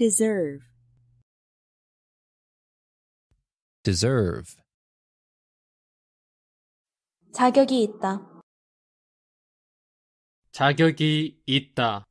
Deserve. Deserve. 자격이 있다. 자격이 있다.